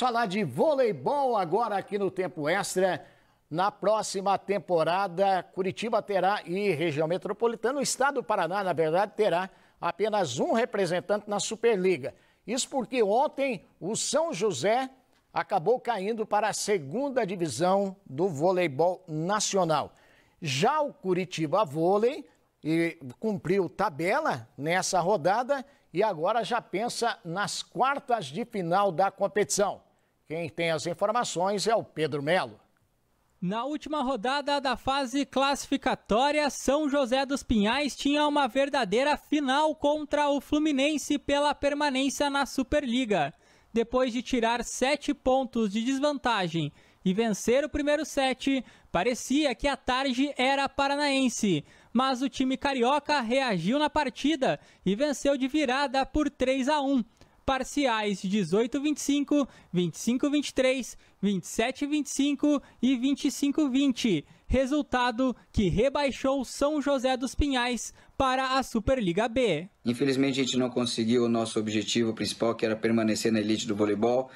Falar de voleibol agora aqui no Tempo Extra. Na próxima temporada, Curitiba terá e região metropolitana, o estado do Paraná, na verdade, terá apenas um representante na Superliga. Isso porque ontem o São José acabou caindo para a segunda divisão do voleibol nacional. Já o Curitiba Vôlei e cumpriu tabela nessa rodada e agora já pensa nas quartas de final da competição. Quem tem as informações é o Pedro Melo. Na última rodada da fase classificatória, São José dos Pinhais tinha uma verdadeira final contra o Fluminense pela permanência na Superliga. Depois de tirar sete pontos de desvantagem e vencer o primeiro set, parecia que a tarde era paranaense. Mas o time carioca reagiu na partida e venceu de virada por 3 a 1 parciais 18-25, 25-23, 27-25 e 25-20, resultado que rebaixou São José dos Pinhais para a Superliga B. Infelizmente a gente não conseguiu o nosso objetivo principal, que era permanecer na elite do voleibol,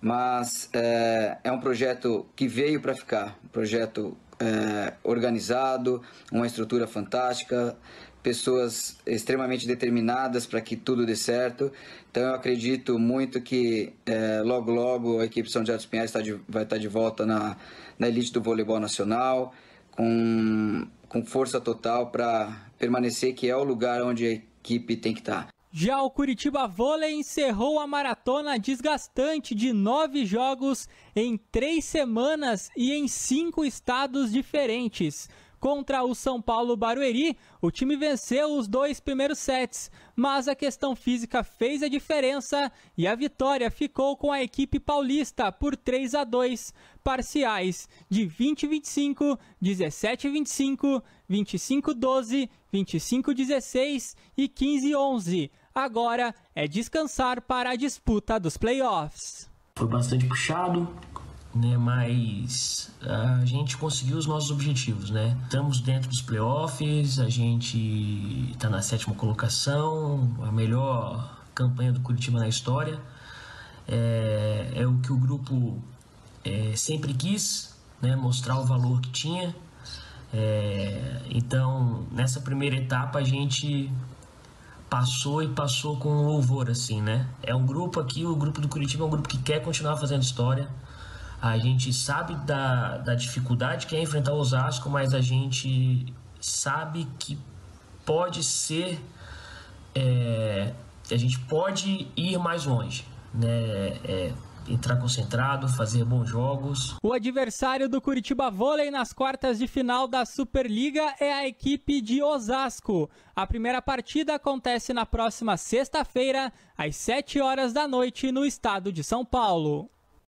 mas é, é um projeto que veio para ficar, um projeto é, organizado, uma estrutura fantástica, pessoas extremamente determinadas para que tudo dê certo. Então eu acredito muito que é, logo logo a equipe São José dos Pinhais tá de, vai estar tá de volta na, na elite do voleibol nacional, com, com força total para permanecer, que é o lugar onde a equipe tem que estar. Tá. Já o Curitiba Vôlei encerrou a maratona desgastante de nove jogos em três semanas e em cinco estados diferentes contra o São Paulo Barueri. O time venceu os dois primeiros sets, mas a questão física fez a diferença e a vitória ficou com a equipe paulista por 3 a 2, parciais de 20-25, 17-25, 25-12, 25-16 e 15-11. Agora é descansar para a disputa dos playoffs. Foi bastante puxado, né? Mas a gente conseguiu os nossos objetivos, né? Estamos dentro dos playoffs, a gente está na sétima colocação, a melhor campanha do Curitiba na história. É, é o que o grupo é, sempre quis, né? Mostrar o valor que tinha. É, então, nessa primeira etapa a gente passou e passou com louvor, assim, né? É um grupo aqui, o grupo do Curitiba é um grupo que quer continuar fazendo história a gente sabe da, da dificuldade que é enfrentar o Osasco, mas a gente sabe que pode ser. É, a gente pode ir mais longe, né? É, entrar concentrado, fazer bons jogos. O adversário do Curitiba Vôlei nas quartas de final da Superliga é a equipe de Osasco. A primeira partida acontece na próxima sexta-feira, às 7 horas da noite, no estado de São Paulo.